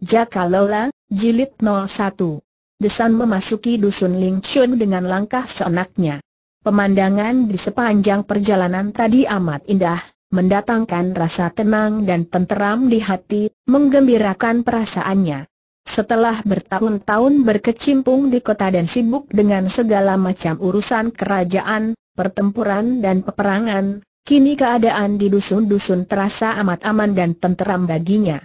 Jaka Lola, Jilid 01. Desan memasuki dusun Ling dengan langkah seenaknya. Pemandangan di sepanjang perjalanan tadi amat indah, mendatangkan rasa tenang dan tenteram di hati, menggembirakan perasaannya. Setelah bertahun-tahun berkecimpung di kota dan sibuk dengan segala macam urusan kerajaan, pertempuran dan peperangan, kini keadaan di dusun-dusun terasa amat aman dan tenteram baginya.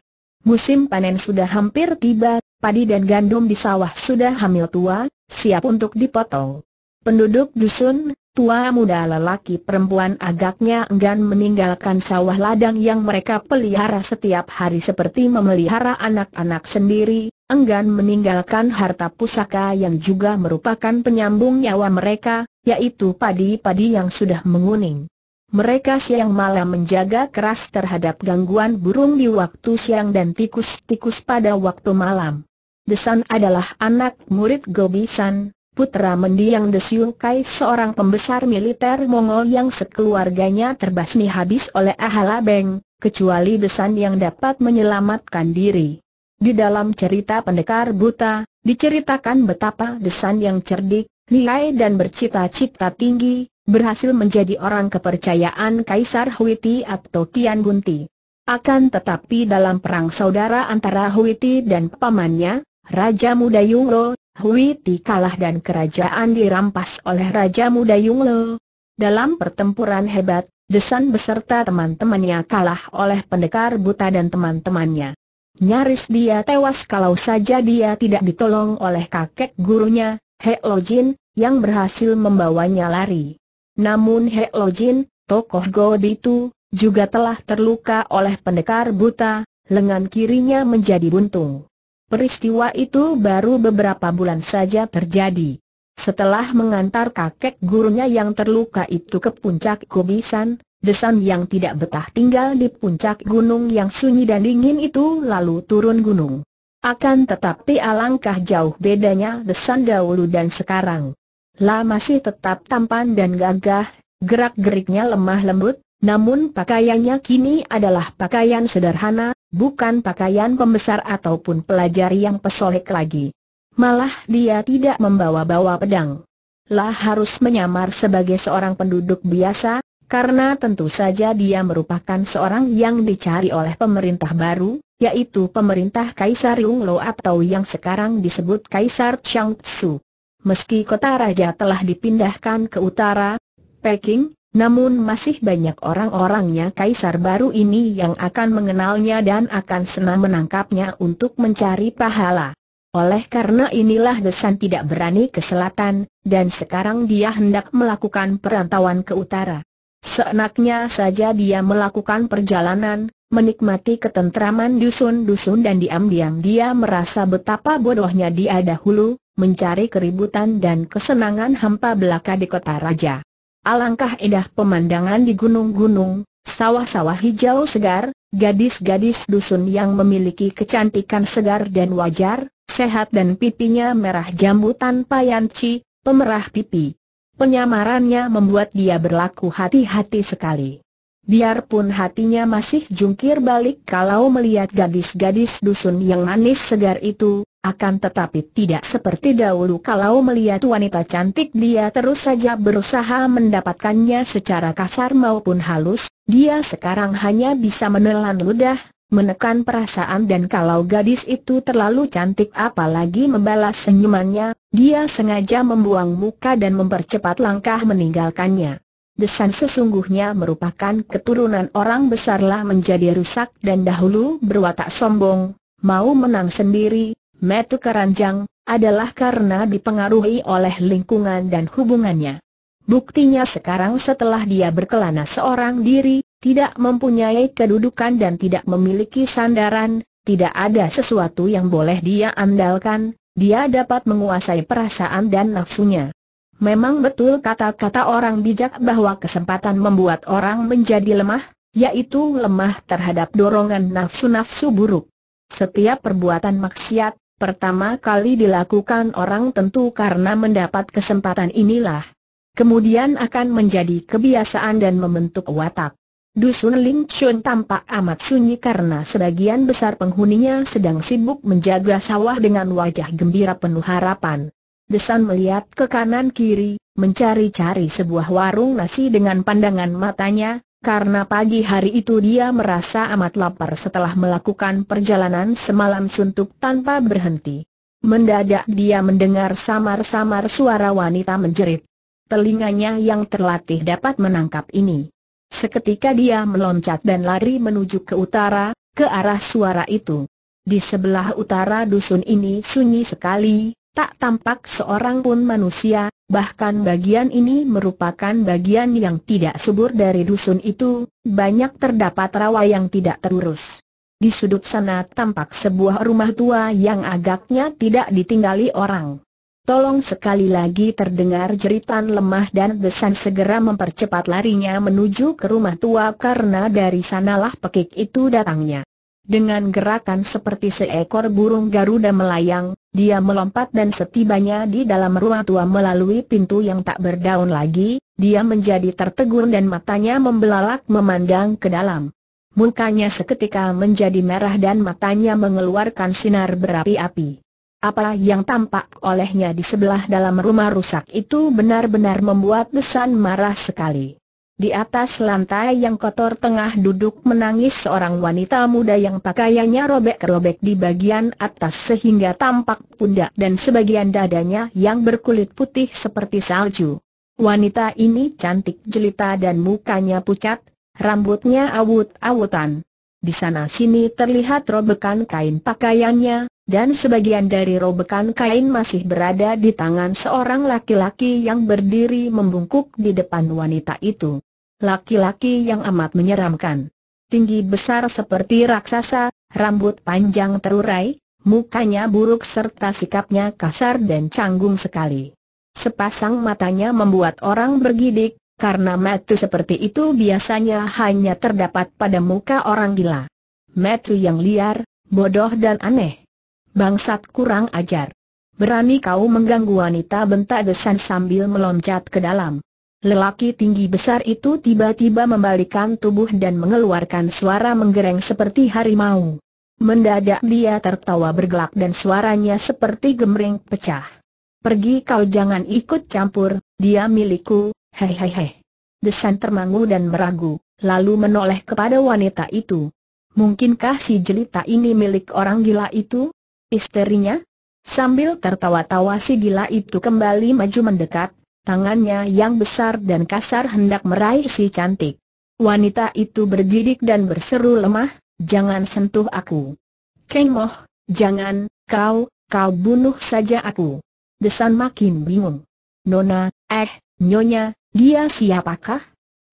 Musim panen sudah hampir tiba, padi dan gandum di sawah sudah hamil tua, siap untuk dipotong. Penduduk dusun, tua muda lelaki perempuan agaknya enggan meninggalkan sawah ladang yang mereka pelihara setiap hari seperti memelihara anak-anak sendiri, enggan meninggalkan harta pusaka yang juga merupakan penyambung nyawa mereka, yaitu padi-padi yang sudah menguning. Mereka siang malam menjaga keras terhadap gangguan burung di waktu siang dan tikus-tikus pada waktu malam. Desan adalah anak murid Gobisan, putra mendiang Desiu Kai seorang pembesar militer Mongol yang sekeluarganya terbasmi habis oleh Ahala Beng, kecuali Desan yang dapat menyelamatkan diri. Di dalam cerita pendekar buta, diceritakan betapa Desan yang cerdik, lihai dan bercita-cita tinggi, berhasil menjadi orang kepercayaan Kaisar Huiti atau Tian Gunti. Akan tetapi dalam perang saudara antara Huiti dan pamannya, Raja Muda Yunglo, Huiti kalah dan kerajaan dirampas oleh Raja Muda Yunglo. Dalam pertempuran hebat, Desan beserta teman-temannya kalah oleh pendekar buta dan teman-temannya. Nyaris dia tewas kalau saja dia tidak ditolong oleh kakek gurunya, He Lo Jin, yang berhasil membawanya lari. Namun He Lo Jin, tokoh God itu, juga telah terluka oleh pendekar buta, lengan kirinya menjadi buntung. Peristiwa itu baru beberapa bulan saja terjadi. Setelah mengantar kakek gurunya yang terluka itu ke puncak kubisan, Desan yang tidak betah tinggal di puncak gunung yang sunyi dan dingin itu lalu turun gunung. Akan tetapi alangkah jauh bedanya Desan dahulu dan sekarang. La masih tetap tampan dan gagah, gerak-geriknya lemah lembut, namun pakaiannya kini adalah pakaian sederhana, bukan pakaian pembesar ataupun pelajar yang pesolek lagi. Malah dia tidak membawa-bawa pedang. La harus menyamar sebagai seorang penduduk biasa, karena tentu saja dia merupakan seorang yang dicari oleh pemerintah baru, yaitu pemerintah Kaisar Lo atau yang sekarang disebut Kaisar Tsu. Meski kota raja telah dipindahkan ke utara, Peking, namun masih banyak orang-orangnya kaisar baru ini yang akan mengenalnya dan akan senang menangkapnya untuk mencari pahala. Oleh karena inilah Desan tidak berani ke selatan, dan sekarang dia hendak melakukan perantauan ke utara. Seenaknya saja dia melakukan perjalanan, menikmati ketentraman dusun-dusun dan diam-diam dia merasa betapa bodohnya dia dahulu, mencari keributan dan kesenangan hampa belaka di kota raja. Alangkah indah pemandangan di gunung-gunung, sawah-sawah hijau segar, gadis-gadis dusun yang memiliki kecantikan segar dan wajar, sehat dan pipinya merah jambu tanpa yanci, pemerah pipi. Penyamarannya membuat dia berlaku hati-hati sekali. Biarpun hatinya masih jungkir balik kalau melihat gadis-gadis dusun yang manis segar itu, akan tetapi tidak seperti dahulu kalau melihat wanita cantik dia terus saja berusaha mendapatkannya secara kasar maupun halus, dia sekarang hanya bisa menelan ludah, menekan perasaan dan kalau gadis itu terlalu cantik apalagi membalas senyumannya, dia sengaja membuang muka dan mempercepat langkah meninggalkannya. Desan sesungguhnya merupakan keturunan orang besarlah menjadi rusak dan dahulu berwatak sombong, mau menang sendiri, metu keranjang, adalah karena dipengaruhi oleh lingkungan dan hubungannya. Buktinya sekarang setelah dia berkelana seorang diri, tidak mempunyai kedudukan dan tidak memiliki sandaran, tidak ada sesuatu yang boleh dia andalkan, dia dapat menguasai perasaan dan nafsunya. Memang betul kata-kata orang bijak bahwa kesempatan membuat orang menjadi lemah, yaitu lemah terhadap dorongan nafsu-nafsu buruk. Setiap perbuatan maksiat, pertama kali dilakukan orang tentu karena mendapat kesempatan inilah. Kemudian akan menjadi kebiasaan dan membentuk watak. Dusun Ling Chun tampak amat sunyi karena sebagian besar penghuninya sedang sibuk menjaga sawah dengan wajah gembira penuh harapan. Desan melihat ke kanan kiri, mencari-cari sebuah warung nasi dengan pandangan matanya, karena pagi hari itu dia merasa amat lapar setelah melakukan perjalanan semalam suntuk tanpa berhenti. Mendadak dia mendengar samar-samar suara wanita menjerit. Telinganya yang terlatih dapat menangkap ini. Seketika dia meloncat dan lari menuju ke utara, ke arah suara itu. Di sebelah utara dusun ini sunyi sekali, Tak tampak seorang pun manusia, bahkan bagian ini merupakan bagian yang tidak subur dari dusun itu, banyak terdapat rawa yang tidak terurus. Di sudut sana tampak sebuah rumah tua yang agaknya tidak ditinggali orang. Tolong sekali lagi terdengar jeritan lemah dan desan segera mempercepat larinya menuju ke rumah tua karena dari sanalah pekik itu datangnya. Dengan gerakan seperti seekor burung Garuda melayang, dia melompat dan setibanya di dalam ruang tua melalui pintu yang tak berdaun lagi, dia menjadi tertegun dan matanya membelalak memandang ke dalam. Mukanya seketika menjadi merah dan matanya mengeluarkan sinar berapi-api. Apa yang tampak olehnya di sebelah dalam rumah rusak itu benar-benar membuat Desan marah sekali. Di atas lantai yang kotor tengah duduk menangis seorang wanita muda yang pakaiannya robek-robek di bagian atas sehingga tampak pundak dan sebagian dadanya yang berkulit putih seperti salju. Wanita ini cantik jelita dan mukanya pucat, rambutnya awut-awutan. Di sana sini terlihat robekan kain pakaiannya, dan sebagian dari robekan kain masih berada di tangan seorang laki-laki yang berdiri membungkuk di depan wanita itu. Laki-laki yang amat menyeramkan. Tinggi besar seperti raksasa, rambut panjang terurai, mukanya buruk serta sikapnya kasar dan canggung sekali. Sepasang matanya membuat orang bergidik, karena mata seperti itu biasanya hanya terdapat pada muka orang gila. Mata yang liar, bodoh dan aneh. Bangsat kurang ajar. Berani kau mengganggu wanita bentak desan sambil meloncat ke dalam. Lelaki tinggi besar itu tiba-tiba membalikan tubuh dan mengeluarkan suara menggereng seperti harimau. Mendadak dia tertawa bergelak dan suaranya seperti gemering pecah. Pergi kau jangan ikut campur, dia milikku, Hei hei hei. Desan termangu dan meragu, lalu menoleh kepada wanita itu. Mungkinkah si jelita ini milik orang gila itu? Isterinya? Sambil tertawa-tawa si gila itu kembali maju mendekat, tangannya yang besar dan kasar hendak meraih si cantik. Wanita itu bergidik dan berseru lemah, jangan sentuh aku. Keng Moh, jangan, kau, kau bunuh saja aku. Desan makin bingung. Nona, eh, nyonya, dia siapakah?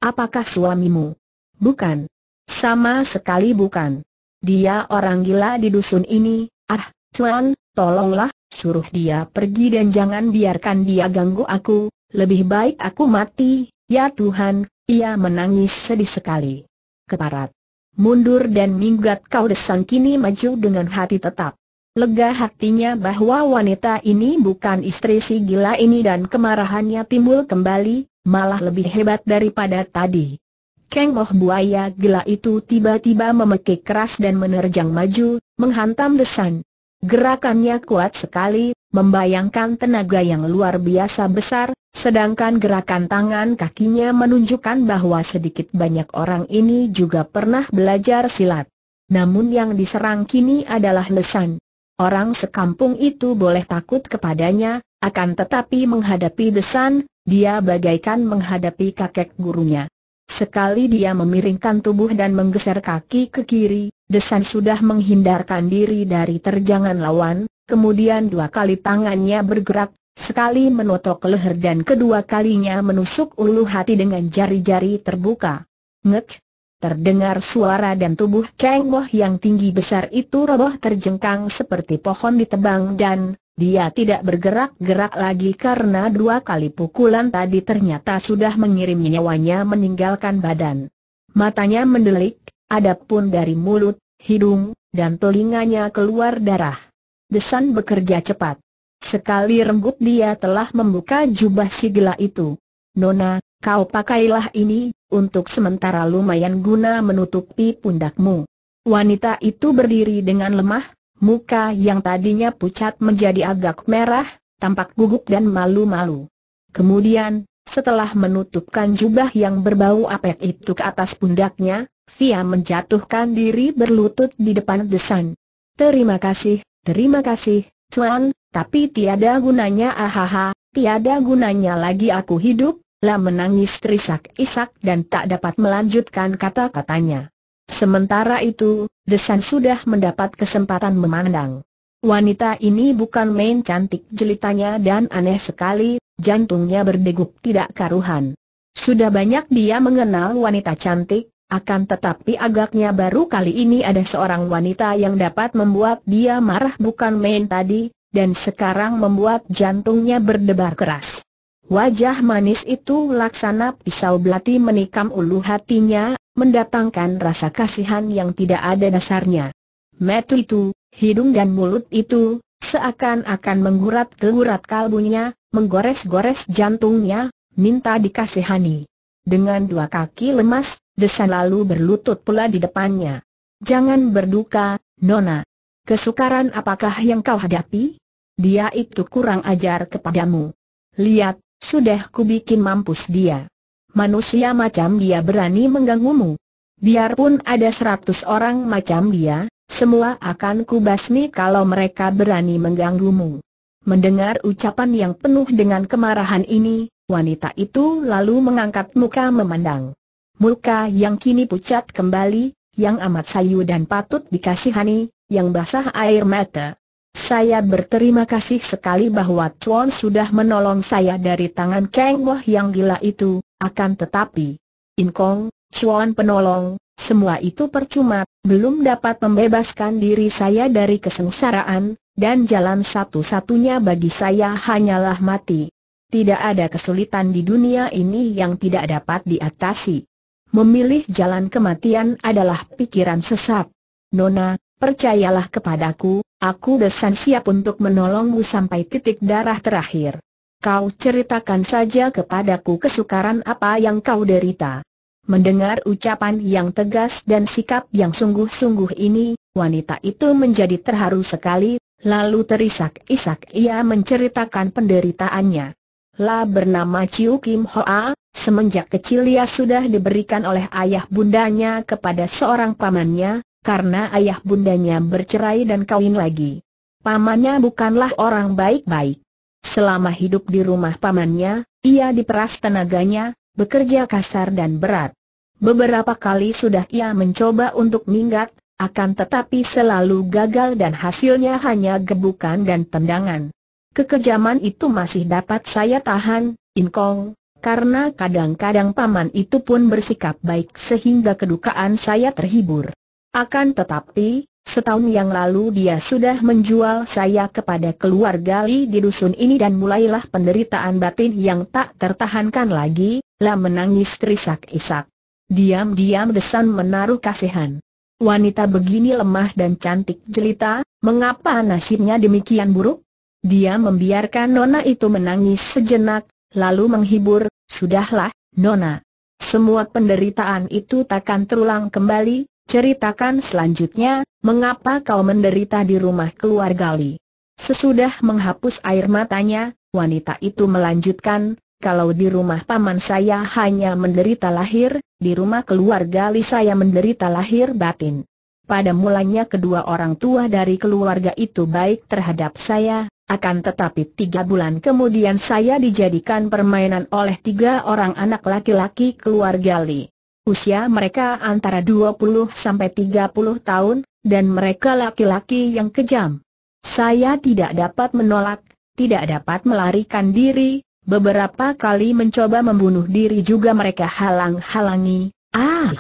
Apakah suamimu? Bukan. Sama sekali bukan. Dia orang gila di dusun ini, ah, Tuan, tolonglah, suruh dia pergi dan jangan biarkan dia ganggu aku, lebih baik aku mati, ya Tuhan, ia menangis sedih sekali. Keparat. Mundur dan minggat kau desan kini maju dengan hati tetap. Lega hatinya bahwa wanita ini bukan istri si gila ini dan kemarahannya timbul kembali, malah lebih hebat daripada tadi. Keng Moh buaya gila itu tiba-tiba memekik keras dan menerjang maju, menghantam desan. Gerakannya kuat sekali, membayangkan tenaga yang luar biasa besar, sedangkan gerakan tangan kakinya menunjukkan bahwa sedikit banyak orang ini juga pernah belajar silat. Namun yang diserang kini adalah lesan. Orang sekampung itu boleh takut kepadanya, akan tetapi menghadapi lesan, dia bagaikan menghadapi kakek gurunya. Sekali dia memiringkan tubuh dan menggeser kaki ke kiri, Desan sudah menghindarkan diri dari terjangan lawan, kemudian dua kali tangannya bergerak, sekali menotok leher dan kedua kalinya menusuk ulu hati dengan jari-jari terbuka. Ngek! Terdengar suara dan tubuh Kang Moh yang tinggi besar itu roboh terjengkang seperti pohon ditebang dan dia tidak bergerak-gerak lagi karena dua kali pukulan tadi ternyata sudah mengirim nyawanya meninggalkan badan. Matanya mendelik, adapun dari mulut hidung, dan telinganya keluar darah. Desan bekerja cepat. Sekali rembuk dia telah membuka jubah si gila itu. Nona, kau pakailah ini, untuk sementara lumayan guna menutupi pundakmu. Wanita itu berdiri dengan lemah, muka yang tadinya pucat menjadi agak merah, tampak gugup dan malu-malu. Kemudian, setelah menutupkan jubah yang berbau apek itu ke atas pundaknya, Fia menjatuhkan diri berlutut di depan desan. Terima kasih, terima kasih, Tuan, tapi tiada gunanya ahaha, tiada gunanya lagi aku hidup, lah menangis terisak-isak dan tak dapat melanjutkan kata-katanya. Sementara itu, Desan sudah mendapat kesempatan memandang. Wanita ini bukan main cantik jelitanya dan aneh sekali, jantungnya berdegup tidak karuhan. Sudah banyak dia mengenal wanita cantik, akan tetapi agaknya baru kali ini ada seorang wanita yang dapat membuat dia marah bukan main tadi, dan sekarang membuat jantungnya berdebar keras. Wajah manis itu laksana pisau belati menikam ulu hatinya, mendatangkan rasa kasihan yang tidak ada dasarnya. Metu itu, hidung dan mulut itu, seakan-akan menggurat-gurat kalbunya, menggores-gores jantungnya, minta dikasihani dengan dua kaki lemas, Desa lalu berlutut pula di depannya. Jangan berduka, Nona. Kesukaran apakah yang kau hadapi? Dia itu kurang ajar kepadamu. Lihat, sudah kubikin mampus dia. Manusia macam dia berani mengganggumu. Biarpun ada seratus orang macam dia, semua akan kubasmi kalau mereka berani mengganggumu. Mendengar ucapan yang penuh dengan kemarahan ini, wanita itu lalu mengangkat muka memandang. Muka yang kini pucat kembali, yang amat sayu dan patut dikasihani, yang basah air mata. Saya berterima kasih sekali bahwa Chuan sudah menolong saya dari tangan Kang Wah yang gila itu, akan tetapi, In Kong, Chuan penolong, semua itu percuma, belum dapat membebaskan diri saya dari kesengsaraan, dan jalan satu-satunya bagi saya hanyalah mati. Tidak ada kesulitan di dunia ini yang tidak dapat diatasi. Memilih jalan kematian adalah pikiran sesat. Nona, percayalah kepadaku, aku desan siap untuk menolongmu sampai titik darah terakhir. Kau ceritakan saja kepadaku kesukaran apa yang kau derita. Mendengar ucapan yang tegas dan sikap yang sungguh-sungguh ini, wanita itu menjadi terharu sekali, lalu terisak-isak ia menceritakan penderitaannya. La bernama Chiu Kim Hoa, semenjak kecil ia sudah diberikan oleh ayah bundanya kepada seorang pamannya, karena ayah bundanya bercerai dan kawin lagi. Pamannya bukanlah orang baik-baik. Selama hidup di rumah pamannya, ia diperas tenaganya, bekerja kasar dan berat. Beberapa kali sudah ia mencoba untuk minggat, akan tetapi selalu gagal dan hasilnya hanya gebukan dan tendangan. Kekejaman itu masih dapat saya tahan, Inkong, karena kadang-kadang paman itu pun bersikap baik sehingga kedukaan saya terhibur. Akan tetapi, setahun yang lalu dia sudah menjual saya kepada keluarga Li di dusun ini dan mulailah penderitaan batin yang tak tertahankan lagi, lah menangis terisak-isak. Diam-diam Desan menaruh kasihan. Wanita begini lemah dan cantik jelita, mengapa nasibnya demikian buruk? Dia membiarkan Nona itu menangis sejenak, lalu menghibur, Sudahlah, Nona. Semua penderitaan itu takkan terulang kembali, ceritakan selanjutnya, mengapa kau menderita di rumah keluarga Li. Sesudah menghapus air matanya, wanita itu melanjutkan, kalau di rumah paman saya hanya menderita lahir, di rumah keluarga Li saya menderita lahir batin. Pada mulanya kedua orang tua dari keluarga itu baik terhadap saya, akan tetapi tiga bulan kemudian saya dijadikan permainan oleh tiga orang anak laki-laki keluarga Li. Usia mereka antara 20 sampai 30 tahun, dan mereka laki-laki yang kejam. Saya tidak dapat menolak, tidak dapat melarikan diri, beberapa kali mencoba membunuh diri juga mereka halang-halangi. Ah!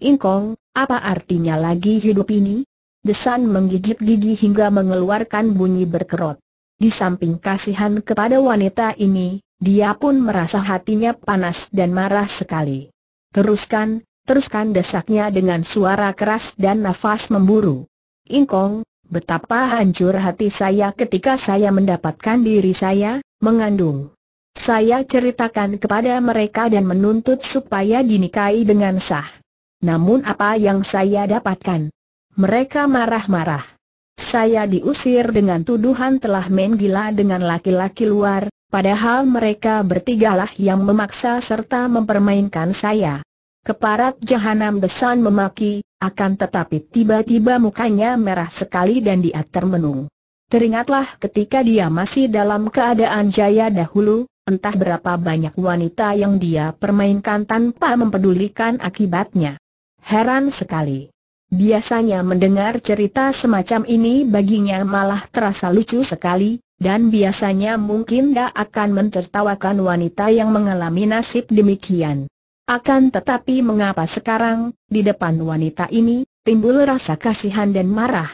Ingkong, apa artinya lagi hidup ini? Desan menggigit gigi hingga mengeluarkan bunyi berkerut. Di samping kasihan kepada wanita ini, dia pun merasa hatinya panas dan marah sekali. Teruskan, teruskan desaknya dengan suara keras dan nafas memburu. Ingkong, betapa hancur hati saya ketika saya mendapatkan diri saya, mengandung. Saya ceritakan kepada mereka dan menuntut supaya dinikahi dengan sah. Namun apa yang saya dapatkan? Mereka marah-marah. Saya diusir dengan tuduhan telah main gila dengan laki-laki luar, padahal mereka bertigalah yang memaksa serta mempermainkan saya. Keparat Jahanam desan memaki, akan tetapi tiba-tiba mukanya merah sekali dan dia termenung. Teringatlah ketika dia masih dalam keadaan jaya dahulu, entah berapa banyak wanita yang dia permainkan tanpa mempedulikan akibatnya. Heran sekali. Biasanya mendengar cerita semacam ini baginya malah terasa lucu sekali, dan biasanya mungkin dia akan mentertawakan wanita yang mengalami nasib demikian. Akan tetapi mengapa sekarang, di depan wanita ini, timbul rasa kasihan dan marah?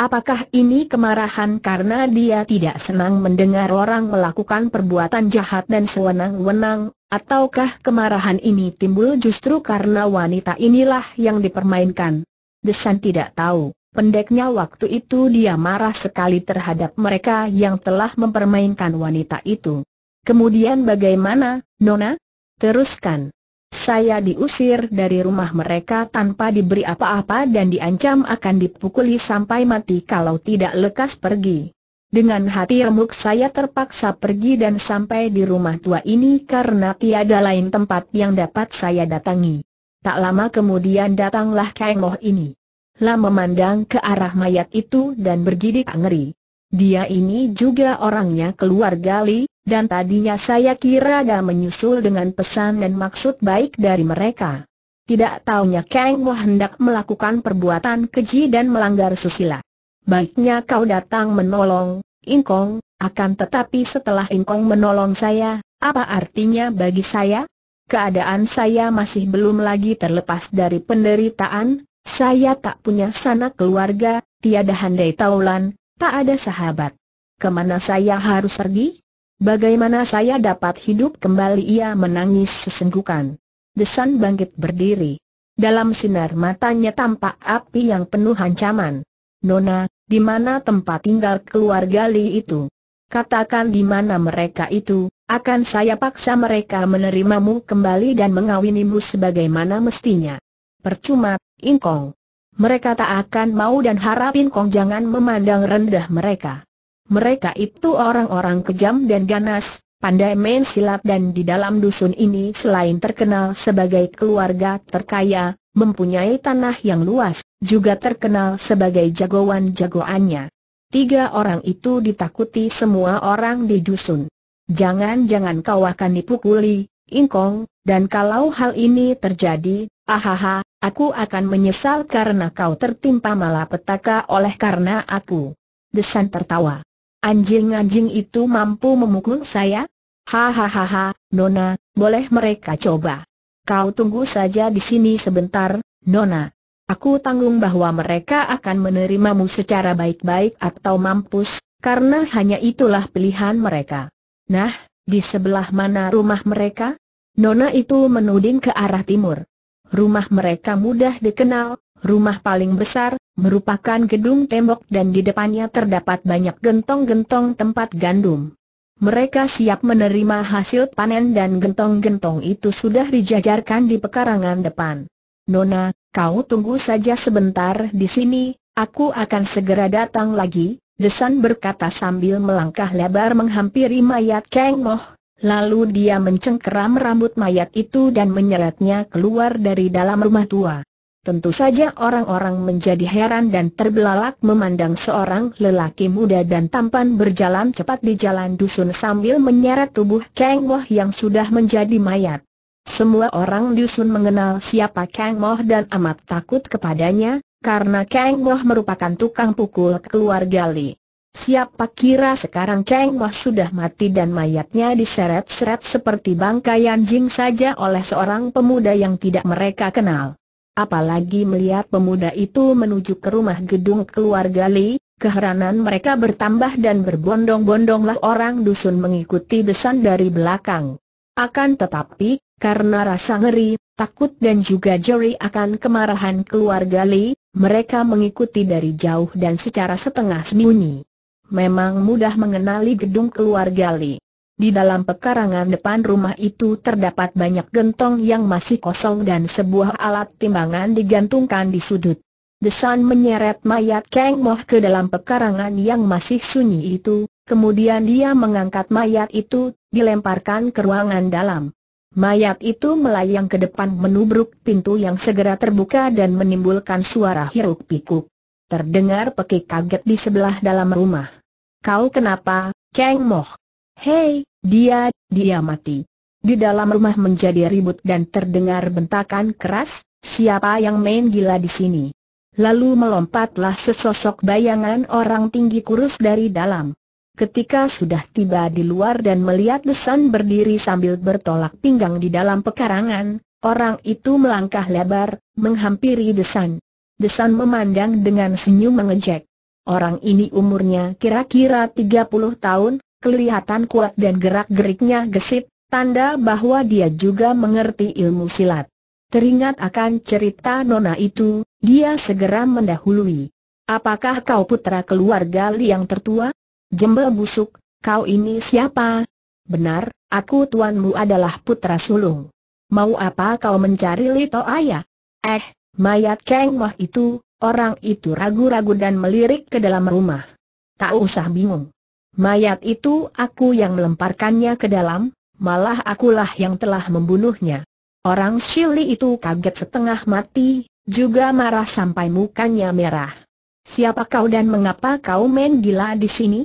Apakah ini kemarahan karena dia tidak senang mendengar orang melakukan perbuatan jahat dan sewenang-wenang, ataukah kemarahan ini timbul justru karena wanita inilah yang dipermainkan? Desan tidak tahu, pendeknya waktu itu dia marah sekali terhadap mereka yang telah mempermainkan wanita itu. Kemudian bagaimana, Nona? Teruskan. Saya diusir dari rumah mereka tanpa diberi apa-apa dan diancam akan dipukuli sampai mati kalau tidak lekas pergi. Dengan hati remuk saya terpaksa pergi dan sampai di rumah tua ini karena tiada lain tempat yang dapat saya datangi. Tak lama kemudian datanglah Kang ini. Lam memandang ke arah mayat itu dan bergidik ngeri. Dia ini juga orangnya keluar gali, dan tadinya saya kira gak menyusul dengan pesan dan maksud baik dari mereka. Tidak taunya Kang Moh hendak melakukan perbuatan keji dan melanggar susila. Baiknya kau datang menolong, Inkong, akan tetapi setelah Inkong menolong saya, apa artinya bagi saya? keadaan saya masih belum lagi terlepas dari penderitaan, saya tak punya sanak keluarga, tiada handai taulan, tak ada sahabat. Kemana saya harus pergi? Bagaimana saya dapat hidup kembali ia menangis sesenggukan. Desan bangkit berdiri. Dalam sinar matanya tampak api yang penuh ancaman. Nona, di mana tempat tinggal keluarga Li itu? Katakan di mana mereka itu, akan saya paksa mereka menerimamu kembali dan mengawinimu sebagaimana mestinya. Percuma, Inkong. Mereka tak akan mau dan harap Kong jangan memandang rendah mereka. Mereka itu orang-orang kejam dan ganas, pandai main silat dan di dalam dusun ini selain terkenal sebagai keluarga terkaya, mempunyai tanah yang luas, juga terkenal sebagai jagoan-jagoannya. Tiga orang itu ditakuti semua orang di dusun. Jangan-jangan kau akan dipukuli, Ingkong, dan kalau hal ini terjadi, ahaha, aku akan menyesal karena kau tertimpa malapetaka oleh karena aku. Desan tertawa. Anjing-anjing itu mampu memukul saya? Hahaha, Nona, boleh mereka coba. Kau tunggu saja di sini sebentar, Nona. Aku tanggung bahwa mereka akan menerimamu secara baik-baik atau mampus, karena hanya itulah pilihan mereka. Nah, di sebelah mana rumah mereka? Nona itu menuding ke arah timur. Rumah mereka mudah dikenal, rumah paling besar, merupakan gedung tembok dan di depannya terdapat banyak gentong-gentong tempat gandum. Mereka siap menerima hasil panen dan gentong-gentong itu sudah dijajarkan di pekarangan depan. Nona, kau tunggu saja sebentar di sini, aku akan segera datang lagi, Desan berkata sambil melangkah lebar menghampiri mayat Kang Moh, lalu dia mencengkeram rambut mayat itu dan menyeretnya keluar dari dalam rumah tua. Tentu saja orang-orang menjadi heran dan terbelalak memandang seorang lelaki muda dan tampan berjalan cepat di jalan dusun sambil menyeret tubuh Kang Moh yang sudah menjadi mayat. Semua orang dusun mengenal siapa Kang Moh dan amat takut kepadanya, karena Kang Moh merupakan tukang pukul keluarga Li. Siapa kira sekarang Kang Moh sudah mati dan mayatnya diseret-seret seperti bangkai anjing saja oleh seorang pemuda yang tidak mereka kenal. Apalagi melihat pemuda itu menuju ke rumah gedung keluarga Li, keheranan mereka bertambah dan berbondong-bondonglah orang dusun mengikuti desan dari belakang. Akan tetapi, karena rasa ngeri, takut dan juga jeri akan kemarahan keluarga Li, mereka mengikuti dari jauh dan secara setengah sembunyi. Memang mudah mengenali gedung keluarga Li. Di dalam pekarangan depan rumah itu terdapat banyak gentong yang masih kosong dan sebuah alat timbangan digantungkan di sudut. Desan menyeret mayat Kang Moh ke dalam pekarangan yang masih sunyi itu, kemudian dia mengangkat mayat itu, dilemparkan ke ruangan dalam. Mayat itu melayang ke depan menubruk pintu yang segera terbuka dan menimbulkan suara hiruk pikuk. Terdengar pekik kaget di sebelah dalam rumah. Kau kenapa, Kang Moh? Hei, dia, dia mati. Di dalam rumah menjadi ribut dan terdengar bentakan keras, siapa yang main gila di sini? Lalu melompatlah sesosok bayangan orang tinggi kurus dari dalam. Ketika sudah tiba di luar dan melihat Desan berdiri sambil bertolak pinggang di dalam pekarangan, orang itu melangkah lebar, menghampiri Desan. Desan memandang dengan senyum mengejek. Orang ini umurnya kira-kira 30 tahun, kelihatan kuat dan gerak-geriknya gesit, tanda bahwa dia juga mengerti ilmu silat. Teringat akan cerita nona itu, dia segera mendahului. Apakah kau putra keluarga yang tertua? Jembel busuk, kau ini siapa? Benar, aku tuanmu adalah putra sulung. Mau apa kau mencari Lito Ayah? Eh, mayat Kang Moh itu, orang itu ragu-ragu dan melirik ke dalam rumah. Tak usah bingung. Mayat itu aku yang melemparkannya ke dalam, malah akulah yang telah membunuhnya. Orang Shili itu kaget setengah mati, juga marah sampai mukanya merah. Siapa kau dan mengapa kau main gila di sini?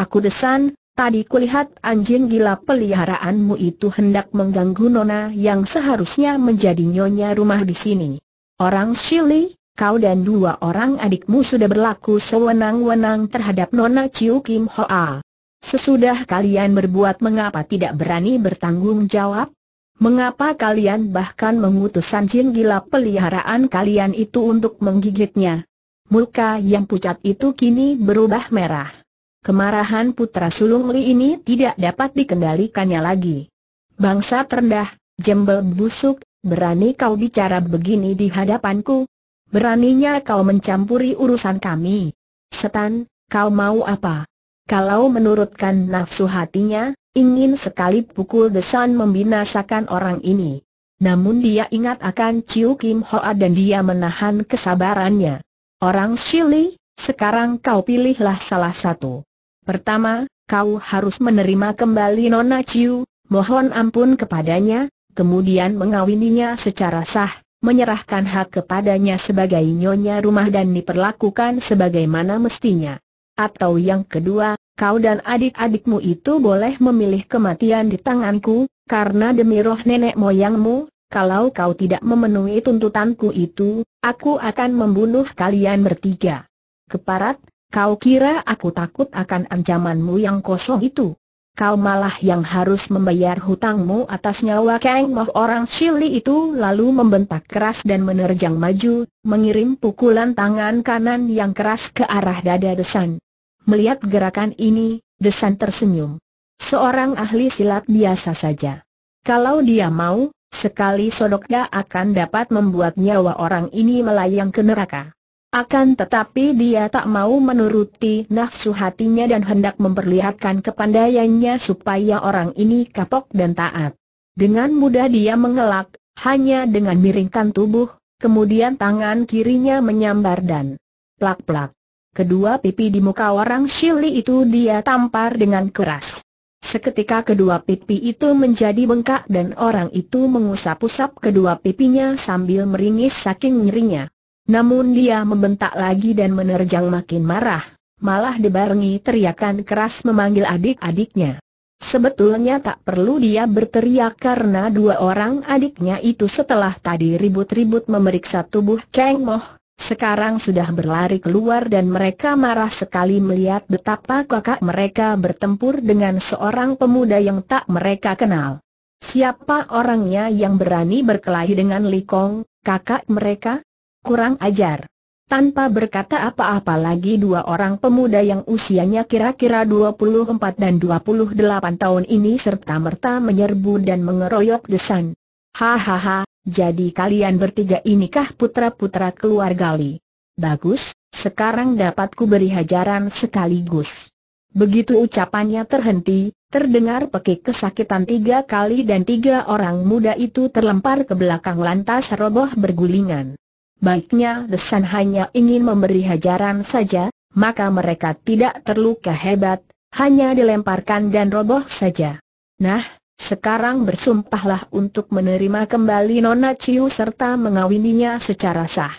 Aku desan, tadi kulihat anjing gila peliharaanmu itu hendak mengganggu nona yang seharusnya menjadi nyonya rumah di sini. Orang Shili, kau dan dua orang adikmu sudah berlaku sewenang-wenang terhadap nona Chiu Kim Hoa. Sesudah kalian berbuat mengapa tidak berani bertanggung jawab? Mengapa kalian bahkan mengutus anjing gila peliharaan kalian itu untuk menggigitnya? Muka yang pucat itu kini berubah merah. Kemarahan putra sulung Li ini tidak dapat dikendalikannya lagi. Bangsa terendah, jembel busuk, berani kau bicara begini di hadapanku? Beraninya kau mencampuri urusan kami? Setan, kau mau apa? Kalau menurutkan nafsu hatinya, ingin sekali pukul desan membinasakan orang ini. Namun dia ingat akan Chiu Kim Hoa dan dia menahan kesabarannya. Orang Shili, sekarang kau pilihlah salah satu. Pertama, kau harus menerima kembali Nona Ciu, mohon ampun kepadanya, kemudian mengawininya secara sah, menyerahkan hak kepadanya sebagai nyonya rumah dan diperlakukan sebagaimana mestinya. Atau yang kedua, kau dan adik-adikmu itu boleh memilih kematian di tanganku, karena demi roh nenek moyangmu, kalau kau tidak memenuhi tuntutanku itu, aku akan membunuh kalian bertiga. Keparat, Kau kira aku takut akan ancamanmu yang kosong itu? Kau malah yang harus membayar hutangmu atas nyawa Kang Moh orang Shili itu lalu membentak keras dan menerjang maju, mengirim pukulan tangan kanan yang keras ke arah dada Desan. Melihat gerakan ini, Desan tersenyum. Seorang ahli silat biasa saja. Kalau dia mau, sekali sodoknya akan dapat membuat nyawa orang ini melayang ke neraka. Akan tetapi dia tak mau menuruti nafsu hatinya dan hendak memperlihatkan kepandaiannya supaya orang ini kapok dan taat. Dengan mudah dia mengelak, hanya dengan miringkan tubuh, kemudian tangan kirinya menyambar dan plak-plak. Kedua pipi di muka orang Shili itu dia tampar dengan keras. Seketika kedua pipi itu menjadi bengkak dan orang itu mengusap-usap kedua pipinya sambil meringis saking nyerinya. Namun dia membentak lagi dan menerjang makin marah, malah dibarengi teriakan keras memanggil adik-adiknya. Sebetulnya tak perlu dia berteriak karena dua orang adiknya itu setelah tadi ribut-ribut memeriksa tubuh Kang Moh, sekarang sudah berlari keluar dan mereka marah sekali melihat betapa kakak mereka bertempur dengan seorang pemuda yang tak mereka kenal. Siapa orangnya yang berani berkelahi dengan Li Kong, kakak mereka? Kurang ajar. Tanpa berkata apa-apa lagi dua orang pemuda yang usianya kira-kira 24 dan 28 tahun ini serta-merta menyerbu dan mengeroyok Desan. Hahaha, jadi kalian bertiga inikah putra-putra keluarga Li? Bagus, sekarang dapat ku beri hajaran sekaligus. Begitu ucapannya terhenti, terdengar pekik kesakitan tiga kali dan tiga orang muda itu terlempar ke belakang lantas roboh bergulingan baiknya Desan hanya ingin memberi hajaran saja, maka mereka tidak terluka hebat, hanya dilemparkan dan roboh saja. Nah, sekarang bersumpahlah untuk menerima kembali Nona Ciu serta mengawininya secara sah.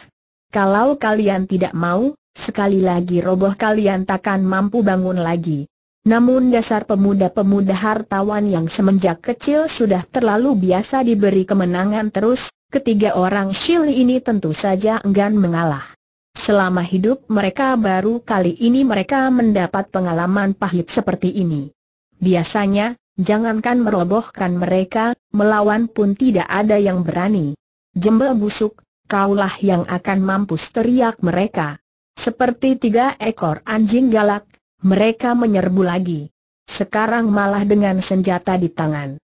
Kalau kalian tidak mau, sekali lagi roboh kalian takkan mampu bangun lagi. Namun dasar pemuda-pemuda hartawan yang semenjak kecil sudah terlalu biasa diberi kemenangan terus, Ketiga orang Shil ini tentu saja enggan mengalah. Selama hidup mereka baru kali ini mereka mendapat pengalaman pahit seperti ini. Biasanya, jangankan merobohkan mereka, melawan pun tidak ada yang berani. Jembel busuk, kaulah yang akan mampus teriak mereka. Seperti tiga ekor anjing galak, mereka menyerbu lagi. Sekarang malah dengan senjata di tangan.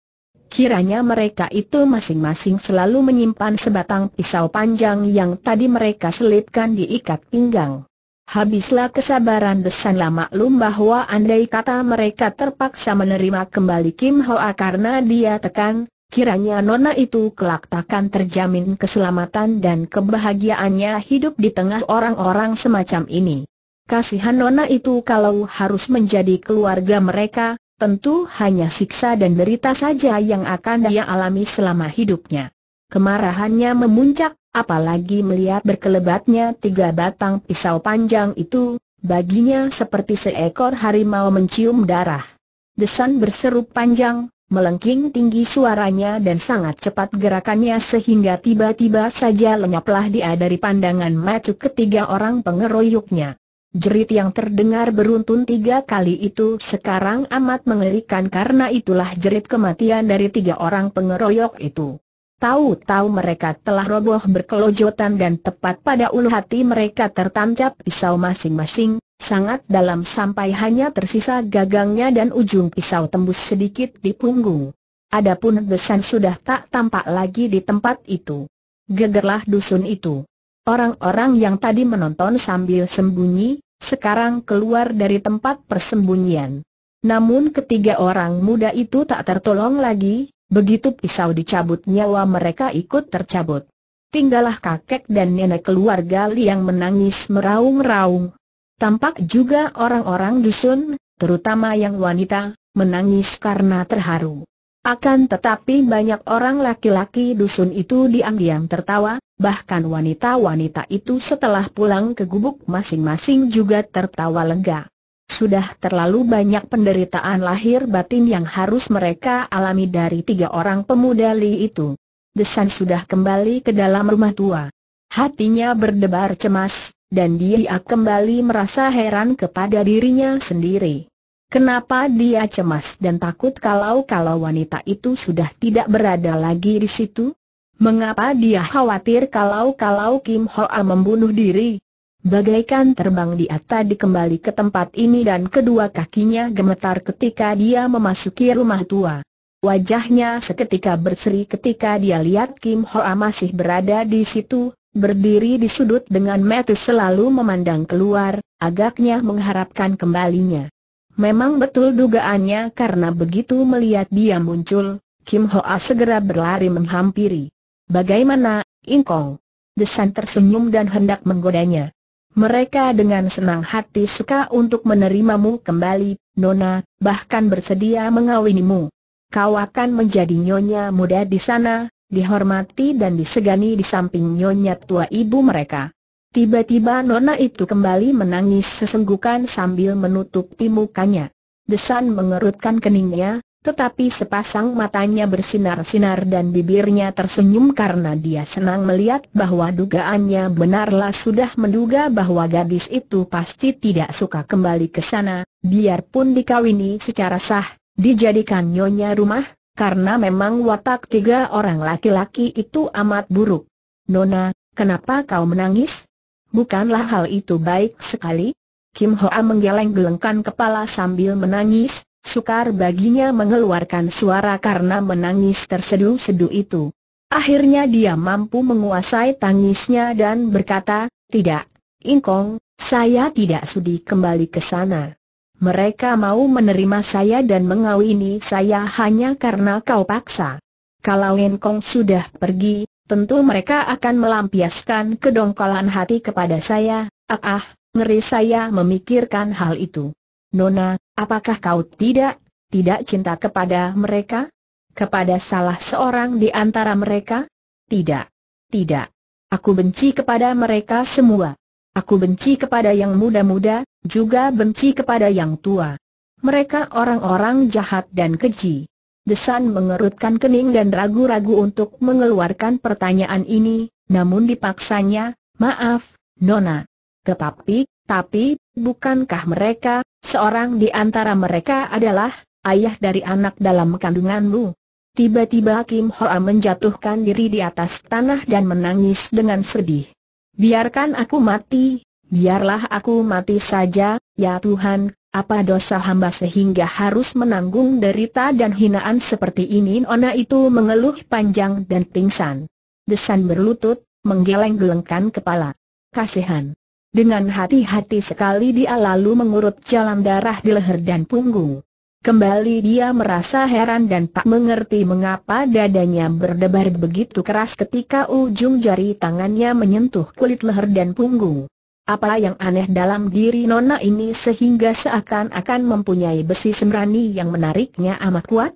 Kiranya mereka itu masing-masing selalu menyimpan sebatang pisau panjang yang tadi mereka selipkan di ikat pinggang. Habislah kesabaran desan lama lum bahwa andai kata mereka terpaksa menerima kembali Kim Hoa karena dia tekan, kiranya nona itu kelak takkan terjamin keselamatan dan kebahagiaannya hidup di tengah orang-orang semacam ini. Kasihan nona itu kalau harus menjadi keluarga mereka, tentu hanya siksa dan derita saja yang akan dia alami selama hidupnya. Kemarahannya memuncak, apalagi melihat berkelebatnya tiga batang pisau panjang itu, baginya seperti seekor harimau mencium darah. Desan berseru panjang, melengking tinggi suaranya dan sangat cepat gerakannya sehingga tiba-tiba saja lenyaplah dia dari pandangan mata ketiga orang pengeroyoknya. Jerit yang terdengar beruntun tiga kali itu sekarang amat mengerikan karena itulah jerit kematian dari tiga orang pengeroyok itu. Tahu-tahu mereka telah roboh berkelojotan dan tepat pada ulu hati mereka tertancap pisau masing-masing, sangat dalam sampai hanya tersisa gagangnya dan ujung pisau tembus sedikit di punggung. Adapun besan sudah tak tampak lagi di tempat itu. Gegerlah dusun itu. Orang-orang yang tadi menonton sambil sembunyi, sekarang keluar dari tempat persembunyian. Namun ketiga orang muda itu tak tertolong lagi, begitu pisau dicabut nyawa mereka ikut tercabut. Tinggallah kakek dan nenek keluarga yang menangis meraung-raung. Tampak juga orang-orang dusun, terutama yang wanita, menangis karena terharu. Akan tetapi banyak orang laki-laki dusun itu diam-diam tertawa, bahkan wanita-wanita itu setelah pulang ke gubuk masing-masing juga tertawa lega. Sudah terlalu banyak penderitaan lahir batin yang harus mereka alami dari tiga orang pemuda Li itu. Desan sudah kembali ke dalam rumah tua. Hatinya berdebar cemas, dan dia kembali merasa heran kepada dirinya sendiri. Kenapa dia cemas dan takut kalau-kalau wanita itu sudah tidak berada lagi di situ? Mengapa dia khawatir kalau-kalau Kim Hoa membunuh diri? Bagaikan terbang di atas, dikembali ke tempat ini dan kedua kakinya gemetar ketika dia memasuki rumah tua. Wajahnya seketika berseri ketika dia lihat Kim Hoa masih berada di situ, berdiri di sudut dengan mata selalu memandang keluar, agaknya mengharapkan kembalinya. Memang betul dugaannya karena begitu melihat dia muncul, Kim Hoa segera berlari menghampiri. Bagaimana, Ingkong? Desan tersenyum dan hendak menggodanya. Mereka dengan senang hati suka untuk menerimamu kembali, Nona, bahkan bersedia mengawinimu. Kau akan menjadi nyonya muda di sana, dihormati dan disegani di samping nyonya tua ibu mereka. Tiba-tiba Nona itu kembali menangis sesenggukan sambil menutupi mukanya. Desan mengerutkan keningnya, tetapi sepasang matanya bersinar-sinar dan bibirnya tersenyum karena dia senang melihat bahwa dugaannya benarlah sudah menduga bahwa gadis itu pasti tidak suka kembali ke sana, biarpun dikawini secara sah, dijadikan nyonya rumah, karena memang watak tiga orang laki-laki itu amat buruk. Nona, kenapa kau menangis? Bukanlah hal itu baik sekali? Kim Hoa menggeleng-gelengkan kepala sambil menangis, sukar baginya mengeluarkan suara karena menangis terseduh sedu itu. Akhirnya dia mampu menguasai tangisnya dan berkata, tidak, Ingkong, saya tidak sudi kembali ke sana. Mereka mau menerima saya dan mengawini saya hanya karena kau paksa. Kalau Ingkong sudah pergi, tentu mereka akan melampiaskan kedongkolan hati kepada saya. Ah, ah, ngeri saya memikirkan hal itu. Nona, Apakah kau tidak, tidak cinta kepada mereka? Kepada salah seorang di antara mereka? Tidak. Tidak. Aku benci kepada mereka semua. Aku benci kepada yang muda-muda, juga benci kepada yang tua. Mereka orang-orang jahat dan keji. Desan mengerutkan kening dan ragu-ragu untuk mengeluarkan pertanyaan ini, namun dipaksanya, maaf, Nona. Tetapi, tapi, bukankah mereka, Seorang di antara mereka adalah ayah dari anak dalam kandunganmu. Tiba-tiba Kim Hoa menjatuhkan diri di atas tanah dan menangis dengan sedih. Biarkan aku mati, biarlah aku mati saja, ya Tuhan, apa dosa hamba sehingga harus menanggung derita dan hinaan seperti ini Nona itu mengeluh panjang dan pingsan. Desan berlutut, menggeleng-gelengkan kepala. Kasihan. Dengan hati-hati sekali dia lalu mengurut jalan darah di leher dan punggung. Kembali dia merasa heran dan tak mengerti mengapa dadanya berdebar begitu keras ketika ujung jari tangannya menyentuh kulit leher dan punggung. Apa yang aneh dalam diri Nona ini sehingga seakan-akan mempunyai besi sembrani yang menariknya amat kuat?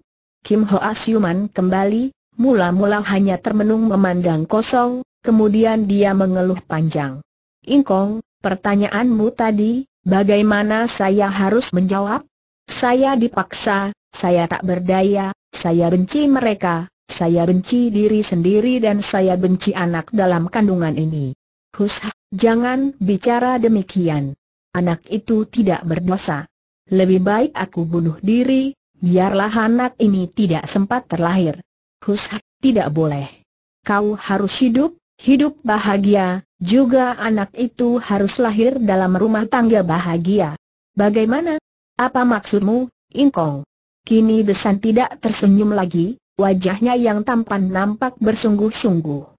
Kim Hoa Siuman kembali, mula-mula hanya termenung memandang kosong, kemudian dia mengeluh panjang. Ingkong, pertanyaanmu tadi, bagaimana saya harus menjawab? Saya dipaksa, saya tak berdaya, saya benci mereka, saya benci diri sendiri dan saya benci anak dalam kandungan ini. Hus, jangan bicara demikian. Anak itu tidak berdosa. Lebih baik aku bunuh diri, biarlah anak ini tidak sempat terlahir. Hus, tidak boleh. Kau harus hidup, hidup bahagia, juga anak itu harus lahir dalam rumah tangga bahagia. Bagaimana? Apa maksudmu, Ingkong? Kini Desan tidak tersenyum lagi, wajahnya yang tampan nampak bersungguh-sungguh.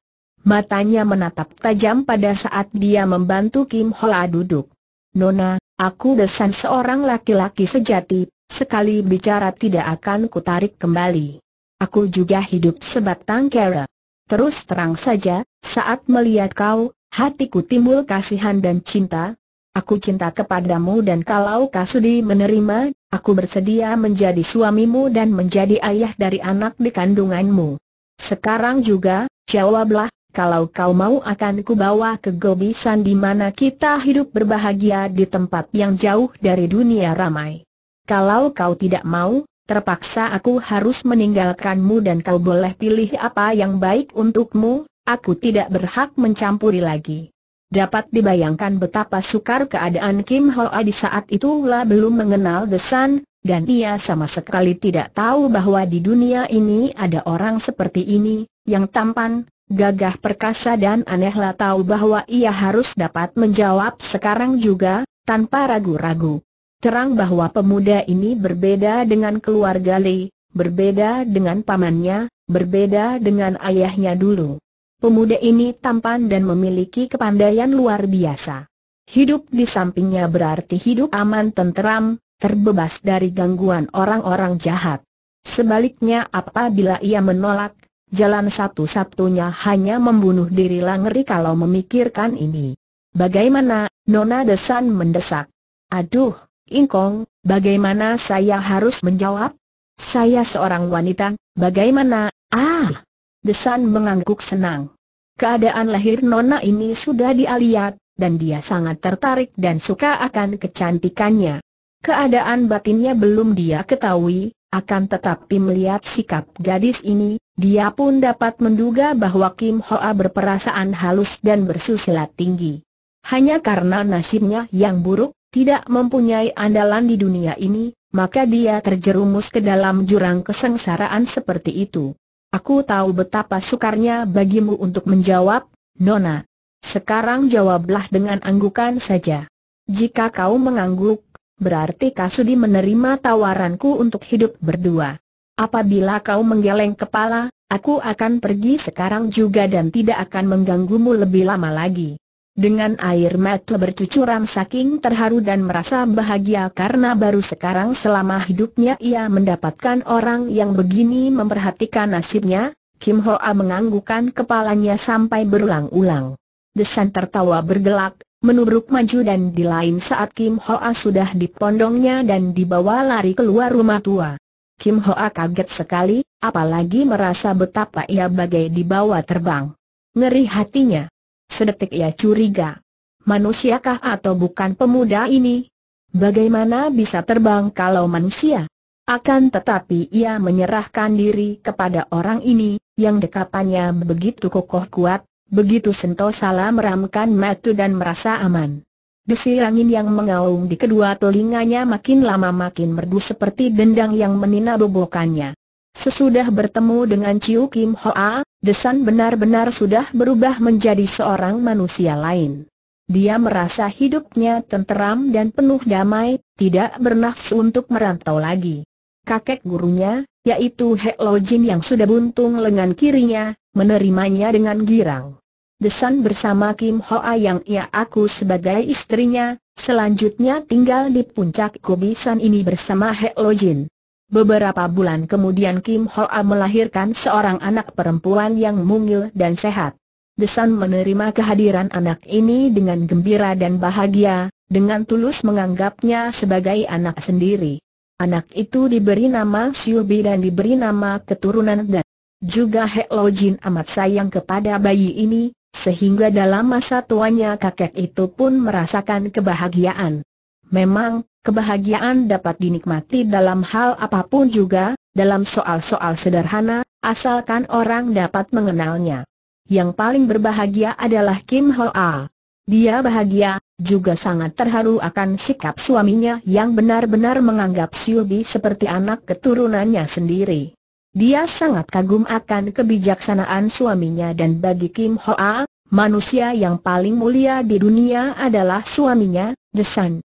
Matanya menatap tajam pada saat dia membantu Kim Hoa duduk. Nona, aku Desan seorang laki-laki sejati, sekali bicara tidak akan kutarik kembali. Aku juga hidup sebatang kera. Terus terang saja, saat melihat kau, hatiku timbul kasihan dan cinta. Aku cinta kepadamu dan kalau kau sudi menerima, aku bersedia menjadi suamimu dan menjadi ayah dari anak di kandunganmu. Sekarang juga, jawablah, kalau kau mau akan kubawa ke Gobisan di mana kita hidup berbahagia di tempat yang jauh dari dunia ramai. Kalau kau tidak mau, terpaksa aku harus meninggalkanmu dan kau boleh pilih apa yang baik untukmu, aku tidak berhak mencampuri lagi. Dapat dibayangkan betapa sukar keadaan Kim Hoa di saat itulah belum mengenal Desan, dan ia sama sekali tidak tahu bahwa di dunia ini ada orang seperti ini, yang tampan, gagah perkasa dan anehlah tahu bahwa ia harus dapat menjawab sekarang juga, tanpa ragu-ragu terang bahwa pemuda ini berbeda dengan keluarga Li, berbeda dengan pamannya, berbeda dengan ayahnya dulu. Pemuda ini tampan dan memiliki kepandaian luar biasa. Hidup di sampingnya berarti hidup aman tenteram, terbebas dari gangguan orang-orang jahat. Sebaliknya apabila ia menolak, jalan satu-satunya hanya membunuh diri langeri kalau memikirkan ini. Bagaimana, Nona Desan mendesak. Aduh, Ingkong, bagaimana saya harus menjawab? Saya seorang wanita, bagaimana? Ah! Desan mengangguk senang. Keadaan lahir Nona ini sudah dialiat, dan dia sangat tertarik dan suka akan kecantikannya. Keadaan batinnya belum dia ketahui, akan tetapi melihat sikap gadis ini, dia pun dapat menduga bahwa Kim Hoa berperasaan halus dan bersusila tinggi. Hanya karena nasibnya yang buruk, tidak mempunyai andalan di dunia ini, maka dia terjerumus ke dalam jurang kesengsaraan seperti itu. Aku tahu betapa sukarnya bagimu untuk menjawab, Nona. Sekarang jawablah dengan anggukan saja. Jika kau mengangguk, berarti Kasudi menerima tawaranku untuk hidup berdua. Apabila kau menggeleng kepala, aku akan pergi sekarang juga dan tidak akan mengganggumu lebih lama lagi. Dengan air mata bercucuran saking terharu dan merasa bahagia karena baru sekarang selama hidupnya ia mendapatkan orang yang begini memperhatikan nasibnya, Kim Hoa menganggukan kepalanya sampai berulang-ulang. Desan tertawa bergelak, menubruk maju dan di lain saat Kim Hoa sudah dipondongnya dan dibawa lari keluar rumah tua. Kim Hoa kaget sekali, apalagi merasa betapa ia bagai dibawa terbang. Ngeri hatinya. Sedetik ia curiga. Manusiakah atau bukan pemuda ini? Bagaimana bisa terbang kalau manusia? Akan tetapi ia menyerahkan diri kepada orang ini, yang dekapannya begitu kokoh kuat, begitu sentosa meramkan matu dan merasa aman. Desi angin yang mengaum di kedua telinganya makin lama makin merdu seperti dendang yang menina bobokannya. Sesudah bertemu dengan Ciu Kim Hoa, Desan benar-benar sudah berubah menjadi seorang manusia lain. Dia merasa hidupnya tenteram dan penuh damai, tidak bernafsu untuk merantau lagi. Kakek gurunya, yaitu Hek Lo Jin yang sudah buntung lengan kirinya, menerimanya dengan girang. Desan bersama Kim Hoa yang ia aku sebagai istrinya, selanjutnya tinggal di puncak kubisan ini bersama Hek Lo Jin. Beberapa bulan kemudian Kim Hoa melahirkan seorang anak perempuan yang mungil dan sehat. Desan menerima kehadiran anak ini dengan gembira dan bahagia, dengan tulus menganggapnya sebagai anak sendiri. Anak itu diberi nama Siubi dan diberi nama keturunan dan juga Hek Jin amat sayang kepada bayi ini, sehingga dalam masa tuanya kakek itu pun merasakan kebahagiaan. Memang, Kebahagiaan dapat dinikmati dalam hal apapun juga, dalam soal-soal sederhana, asalkan orang dapat mengenalnya. Yang paling berbahagia adalah Kim Hoa. Dia bahagia, juga sangat terharu akan sikap suaminya yang benar-benar menganggap Siubi seperti anak keturunannya sendiri. Dia sangat kagum akan kebijaksanaan suaminya dan bagi Kim Hoa, manusia yang paling mulia di dunia adalah suaminya, Desan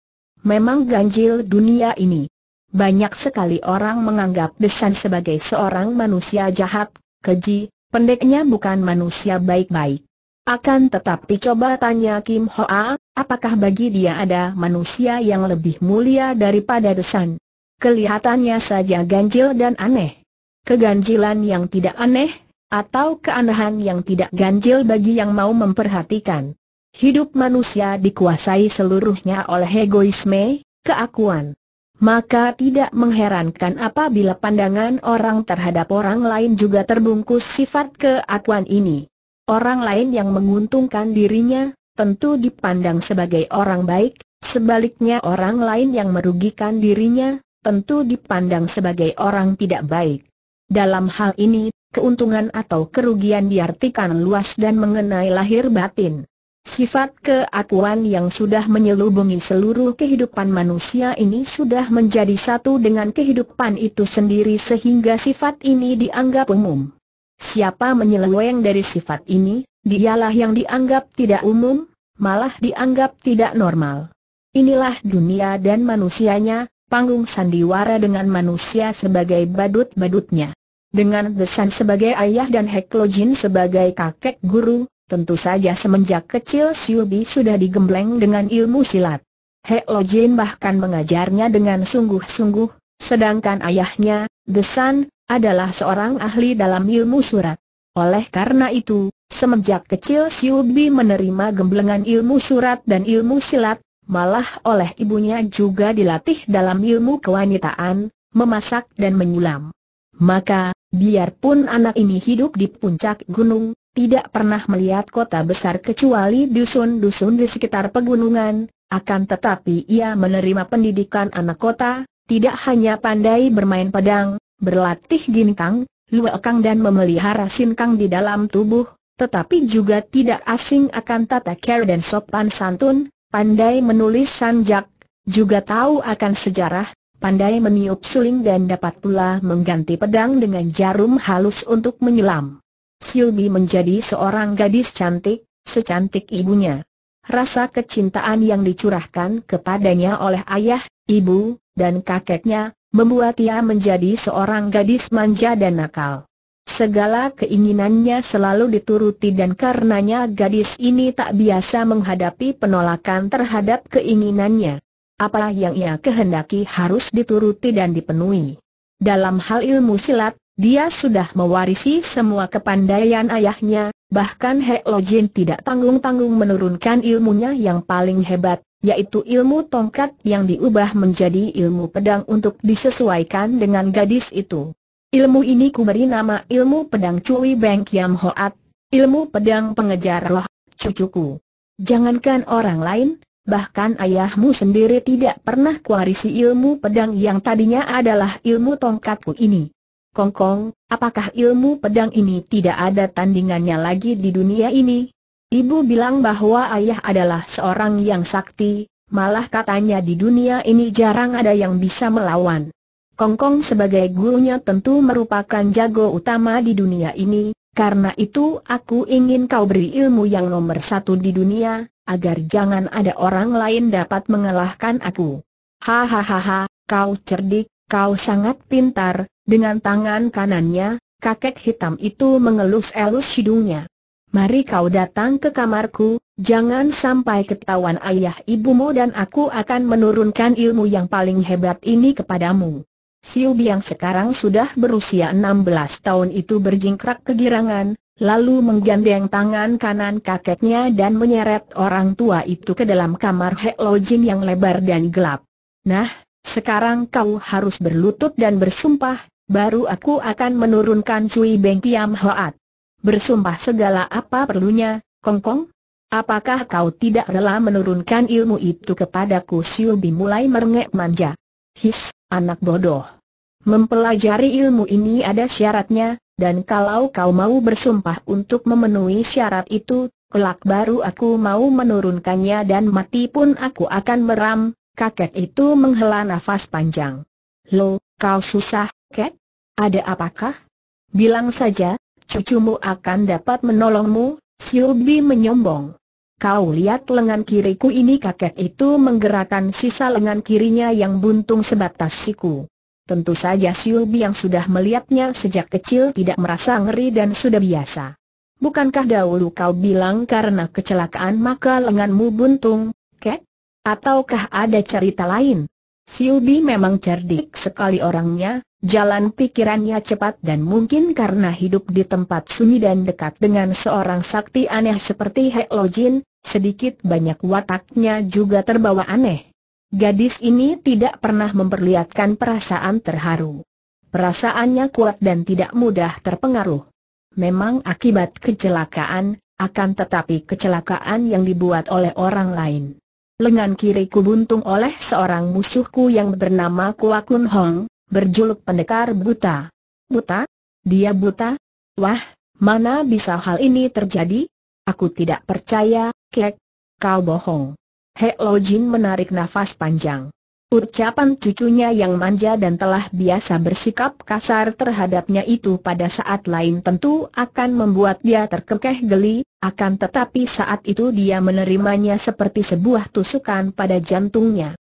memang ganjil dunia ini. Banyak sekali orang menganggap Desan sebagai seorang manusia jahat, keji, pendeknya bukan manusia baik-baik. Akan tetapi coba tanya Kim Hoa, apakah bagi dia ada manusia yang lebih mulia daripada Desan? Kelihatannya saja ganjil dan aneh. Keganjilan yang tidak aneh, atau keanehan yang tidak ganjil bagi yang mau memperhatikan. Hidup manusia dikuasai seluruhnya oleh egoisme, keakuan. Maka tidak mengherankan apabila pandangan orang terhadap orang lain juga terbungkus sifat keakuan ini. Orang lain yang menguntungkan dirinya, tentu dipandang sebagai orang baik, sebaliknya orang lain yang merugikan dirinya, tentu dipandang sebagai orang tidak baik. Dalam hal ini, keuntungan atau kerugian diartikan luas dan mengenai lahir batin. Sifat keakuan yang sudah menyelubungi seluruh kehidupan manusia ini sudah menjadi satu dengan kehidupan itu sendiri sehingga sifat ini dianggap umum. Siapa menyeleweng dari sifat ini, dialah yang dianggap tidak umum, malah dianggap tidak normal. Inilah dunia dan manusianya, panggung sandiwara dengan manusia sebagai badut-badutnya. Dengan Desan sebagai ayah dan Heklojin sebagai kakek guru, Tentu saja semenjak kecil Siubi sudah digembleng dengan ilmu silat. Hek Lo Jin bahkan mengajarnya dengan sungguh-sungguh, sedangkan ayahnya, Desan, adalah seorang ahli dalam ilmu surat. Oleh karena itu, semenjak kecil Siubi menerima gemblengan ilmu surat dan ilmu silat, malah oleh ibunya juga dilatih dalam ilmu kewanitaan, memasak dan menyulam. Maka, biarpun anak ini hidup di puncak gunung, tidak pernah melihat kota besar kecuali dusun-dusun di sekitar pegunungan, akan tetapi ia menerima pendidikan anak kota, tidak hanya pandai bermain pedang, berlatih ginkang, luekang dan memelihara sinkang di dalam tubuh, tetapi juga tidak asing akan tata cara dan sopan santun, pandai menulis sanjak, juga tahu akan sejarah, pandai meniup suling dan dapat pula mengganti pedang dengan jarum halus untuk menyelam. Silbi menjadi seorang gadis cantik, secantik ibunya. Rasa kecintaan yang dicurahkan kepadanya oleh ayah, ibu, dan kakeknya, membuat ia menjadi seorang gadis manja dan nakal. Segala keinginannya selalu dituruti dan karenanya gadis ini tak biasa menghadapi penolakan terhadap keinginannya. Apa yang ia kehendaki harus dituruti dan dipenuhi. Dalam hal ilmu silat, dia sudah mewarisi semua kepandaian ayahnya, bahkan He Lo Jin tidak tanggung-tanggung menurunkan ilmunya yang paling hebat, yaitu ilmu tongkat yang diubah menjadi ilmu pedang untuk disesuaikan dengan gadis itu. Ilmu ini ku beri nama ilmu pedang Cui Beng Kiam Hoat, ilmu pedang pengejar loh, cucuku. Jangankan orang lain, bahkan ayahmu sendiri tidak pernah kuarisi ilmu pedang yang tadinya adalah ilmu tongkatku ini. Kongkong, apakah ilmu pedang ini tidak ada tandingannya lagi di dunia ini? Ibu bilang bahwa ayah adalah seorang yang sakti, malah katanya di dunia ini jarang ada yang bisa melawan. Kongkong sebagai gurunya tentu merupakan jago utama di dunia ini, karena itu aku ingin kau beri ilmu yang nomor satu di dunia, agar jangan ada orang lain dapat mengalahkan aku. Hahaha, kau cerdik, kau sangat pintar, dengan tangan kanannya, kakek hitam itu mengelus-elus hidungnya. Mari kau datang ke kamarku, jangan sampai ketahuan ayah ibumu dan aku akan menurunkan ilmu yang paling hebat ini kepadamu. Siu yang sekarang sudah berusia 16 tahun itu berjingkrak kegirangan, lalu menggandeng tangan kanan kakeknya dan menyeret orang tua itu ke dalam kamar Hek yang lebar dan gelap. Nah, sekarang kau harus berlutut dan bersumpah, baru aku akan menurunkan Cui Beng Tiam Hoat. Bersumpah segala apa perlunya, Kong Kong? Apakah kau tidak rela menurunkan ilmu itu kepadaku Siu Bi mulai merengek manja? His, anak bodoh. Mempelajari ilmu ini ada syaratnya, dan kalau kau mau bersumpah untuk memenuhi syarat itu, kelak baru aku mau menurunkannya dan mati pun aku akan meram, kakek itu menghela nafas panjang. Lo, kau susah, Kek, ada apakah? Bilang saja, cucumu akan dapat menolongmu, Siubi menyombong. Kau lihat lengan kiriku ini kakek itu menggerakkan sisa lengan kirinya yang buntung sebatas siku. Tentu saja Siubi yang sudah melihatnya sejak kecil tidak merasa ngeri dan sudah biasa. Bukankah dahulu kau bilang karena kecelakaan maka lenganmu buntung, kek? Ataukah ada cerita lain? Siubi memang cerdik sekali orangnya, Jalan pikirannya cepat dan mungkin karena hidup di tempat sunyi dan dekat dengan seorang sakti aneh seperti Hek Lojin, sedikit banyak wataknya juga terbawa aneh. Gadis ini tidak pernah memperlihatkan perasaan terharu. Perasaannya kuat dan tidak mudah terpengaruh. Memang akibat kecelakaan, akan tetapi kecelakaan yang dibuat oleh orang lain. Lengan kiriku buntung oleh seorang musuhku yang bernama Kuakun Hong, berjuluk pendekar buta. Buta? Dia buta? Wah, mana bisa hal ini terjadi? Aku tidak percaya, kek. Kau bohong. He Lo Jin menarik nafas panjang. Ucapan cucunya yang manja dan telah biasa bersikap kasar terhadapnya itu pada saat lain tentu akan membuat dia terkekeh geli, akan tetapi saat itu dia menerimanya seperti sebuah tusukan pada jantungnya.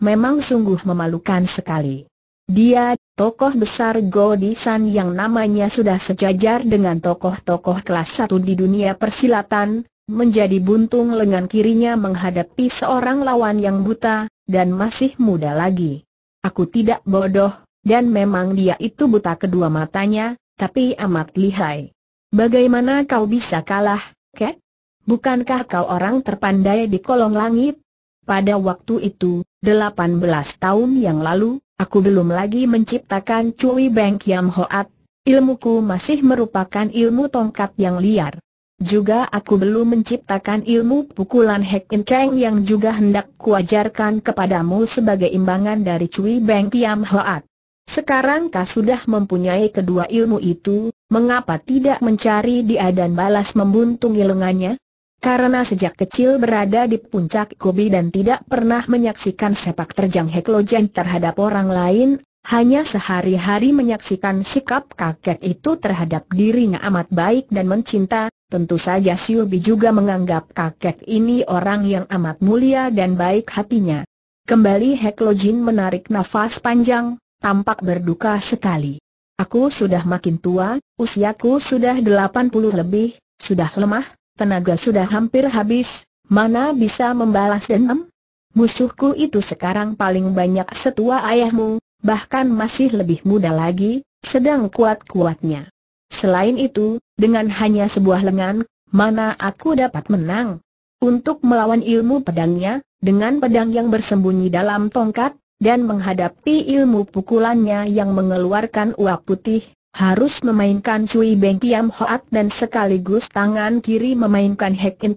Memang sungguh memalukan sekali. Dia, tokoh besar Godisan yang namanya sudah sejajar dengan tokoh-tokoh kelas satu di dunia persilatan, menjadi buntung lengan kirinya menghadapi seorang lawan yang buta, dan masih muda lagi. Aku tidak bodoh, dan memang dia itu buta kedua matanya, tapi amat lihai. Bagaimana kau bisa kalah, kek? Bukankah kau orang terpandai di kolong langit? Pada waktu itu, 18 tahun yang lalu, aku belum lagi menciptakan Cui Beng Kiam Hoat, ilmuku masih merupakan ilmu tongkat yang liar. Juga aku belum menciptakan ilmu pukulan in Kang yang juga hendak kuajarkan kepadamu sebagai imbangan dari Cui Beng Kiam Hoat. Sekarang kau sudah mempunyai kedua ilmu itu, mengapa tidak mencari dia dan balas membuntungi lengannya? Karena sejak kecil berada di puncak Kobi dan tidak pernah menyaksikan sepak terjang Heklojen terhadap orang lain, hanya sehari-hari menyaksikan sikap kakek itu terhadap dirinya amat baik dan mencinta, tentu saja Siubi juga menganggap kakek ini orang yang amat mulia dan baik hatinya. Kembali Heklojin menarik nafas panjang, tampak berduka sekali. Aku sudah makin tua, usiaku sudah 80 lebih, sudah lemah, tenaga sudah hampir habis, mana bisa membalas dendam? Musuhku itu sekarang paling banyak setua ayahmu, bahkan masih lebih muda lagi, sedang kuat-kuatnya. Selain itu, dengan hanya sebuah lengan, mana aku dapat menang? Untuk melawan ilmu pedangnya, dengan pedang yang bersembunyi dalam tongkat, dan menghadapi ilmu pukulannya yang mengeluarkan uap putih, harus memainkan Cui Beng Kiam Hoat dan sekaligus tangan kiri memainkan Hek In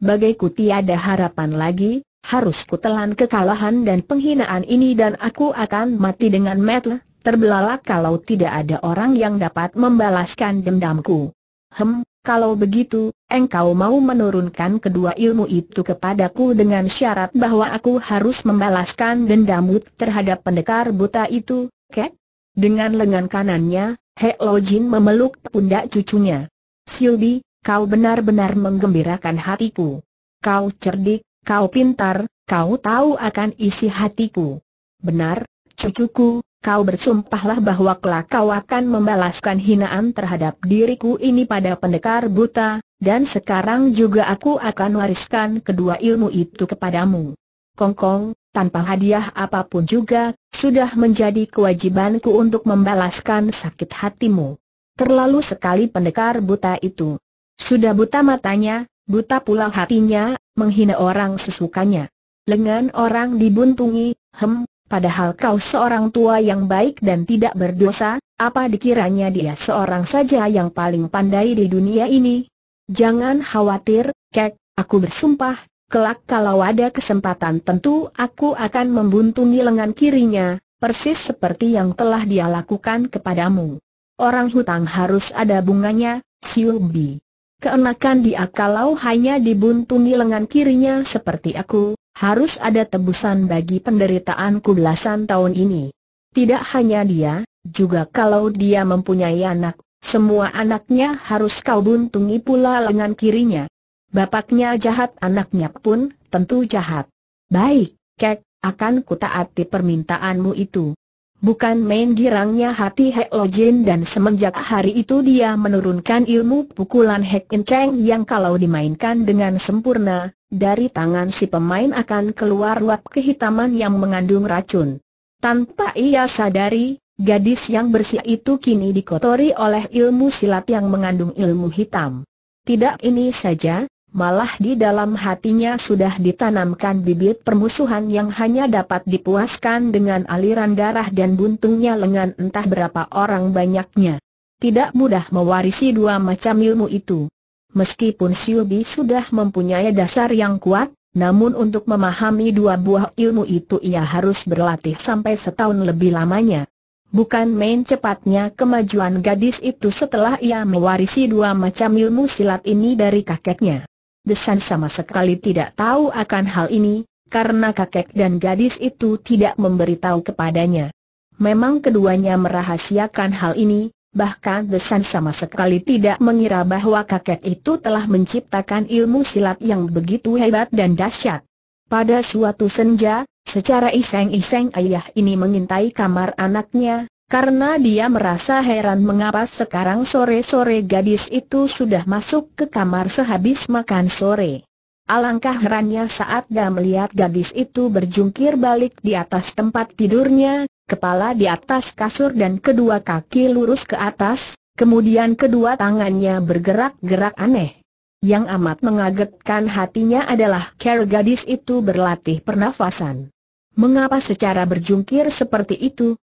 Bagai kuti tiada harapan lagi, harus kutelan kekalahan dan penghinaan ini dan aku akan mati dengan metel, terbelalak kalau tidak ada orang yang dapat membalaskan dendamku. Hem, kalau begitu, engkau mau menurunkan kedua ilmu itu kepadaku dengan syarat bahwa aku harus membalaskan dendammu terhadap pendekar buta itu, kek? Dengan lengan kanannya, He Lo Jin memeluk pundak cucunya. Silbi, kau benar-benar menggembirakan hatiku. Kau cerdik, kau pintar, kau tahu akan isi hatiku. Benar, cucuku, kau bersumpahlah bahwa kelak kau akan membalaskan hinaan terhadap diriku ini pada pendekar buta, dan sekarang juga aku akan wariskan kedua ilmu itu kepadamu. Kongkong, tanpa hadiah apapun juga, sudah menjadi kewajibanku untuk membalaskan sakit hatimu. Terlalu sekali pendekar buta itu. Sudah buta matanya, buta pula hatinya, menghina orang sesukanya. Lengan orang dibuntungi, hem, padahal kau seorang tua yang baik dan tidak berdosa, apa dikiranya dia seorang saja yang paling pandai di dunia ini? Jangan khawatir, Kek, aku bersumpah, Kelak kalau ada kesempatan tentu aku akan membuntungi lengan kirinya, persis seperti yang telah dia lakukan kepadamu. Orang hutang harus ada bunganya, Siubi. Keenakan dia kalau hanya dibuntungi lengan kirinya seperti aku, harus ada tebusan bagi penderitaanku belasan tahun ini. Tidak hanya dia, juga kalau dia mempunyai anak, semua anaknya harus kau buntungi pula lengan kirinya. Bapaknya jahat anaknya pun tentu jahat. Baik, Kek, akan kutaati permintaanmu itu. Bukan main girangnya hati Hek Lojin dan semenjak hari itu dia menurunkan ilmu pukulan Hek In Kang yang kalau dimainkan dengan sempurna, dari tangan si pemain akan keluar luap kehitaman yang mengandung racun. Tanpa ia sadari, gadis yang bersih itu kini dikotori oleh ilmu silat yang mengandung ilmu hitam. Tidak ini saja, Malah di dalam hatinya sudah ditanamkan bibit permusuhan yang hanya dapat dipuaskan dengan aliran darah dan buntungnya lengan entah berapa orang banyaknya. Tidak mudah mewarisi dua macam ilmu itu. Meskipun Siubi sudah mempunyai dasar yang kuat, namun untuk memahami dua buah ilmu itu ia harus berlatih sampai setahun lebih lamanya. Bukan main cepatnya kemajuan gadis itu setelah ia mewarisi dua macam ilmu silat ini dari kakeknya. Desan sama sekali tidak tahu akan hal ini, karena kakek dan gadis itu tidak memberitahu kepadanya. Memang keduanya merahasiakan hal ini, bahkan Desan sama sekali tidak mengira bahwa kakek itu telah menciptakan ilmu silat yang begitu hebat dan dahsyat. Pada suatu senja, secara iseng-iseng ayah ini mengintai kamar anaknya, karena dia merasa heran mengapa sekarang sore-sore gadis itu sudah masuk ke kamar sehabis makan sore. Alangkah herannya saat dia melihat gadis itu berjungkir balik di atas tempat tidurnya, kepala di atas kasur dan kedua kaki lurus ke atas, kemudian kedua tangannya bergerak-gerak aneh. Yang amat mengagetkan hatinya adalah cara gadis itu berlatih pernafasan. Mengapa secara berjungkir seperti itu?